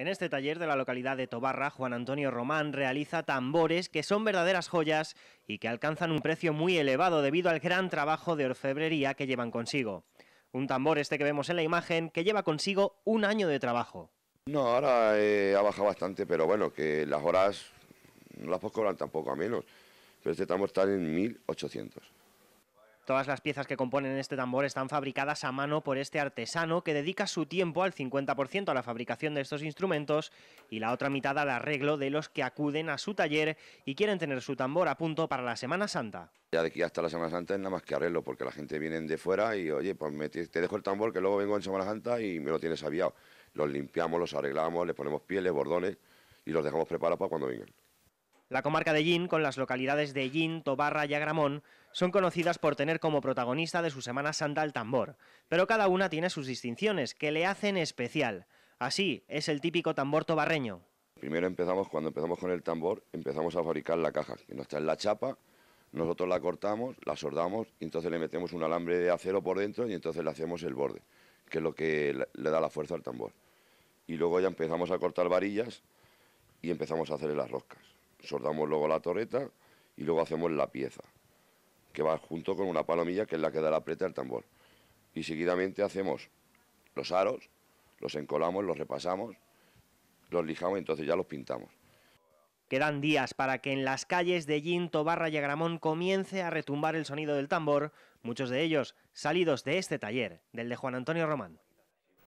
En este taller de la localidad de Tobarra, Juan Antonio Román realiza tambores que son verdaderas joyas y que alcanzan un precio muy elevado debido al gran trabajo de orfebrería que llevan consigo. Un tambor este que vemos en la imagen que lleva consigo un año de trabajo. No, ahora eh, ha bajado bastante, pero bueno, que las horas no las puedo cobrar tampoco a menos. Pero este tambor está en 1800. Todas las piezas que componen este tambor están fabricadas a mano por este artesano que dedica su tiempo al 50% a la fabricación de estos instrumentos y la otra mitad al arreglo de los que acuden a su taller y quieren tener su tambor a punto para la Semana Santa. Ya de aquí hasta la Semana Santa es nada más que arreglo porque la gente viene de fuera y oye, pues te dejo el tambor que luego vengo en Semana Santa y me lo tienes aviado. Los limpiamos, los arreglamos, le ponemos pieles, bordones y los dejamos preparados para cuando vengan. La comarca de Yin, con las localidades de Yin, Tobarra y Agramón, son conocidas por tener como protagonista de su Semana Santa el tambor, pero cada una tiene sus distinciones que le hacen especial. Así es el típico tambor tobarreño. Primero empezamos, cuando empezamos con el tambor, empezamos a fabricar la caja, que nos trae la chapa, nosotros la cortamos, la sordamos y entonces le metemos un alambre de acero por dentro y entonces le hacemos el borde, que es lo que le da la fuerza al tambor. Y luego ya empezamos a cortar varillas y empezamos a hacerle las roscas soldamos luego la torreta y luego hacemos la pieza, que va junto con una palomilla que es la que da la preta al tambor. Y seguidamente hacemos los aros, los encolamos, los repasamos, los lijamos y entonces ya los pintamos. Quedan días para que en las calles de Ginto, Barra y Agramón comience a retumbar el sonido del tambor, muchos de ellos salidos de este taller, del de Juan Antonio Román.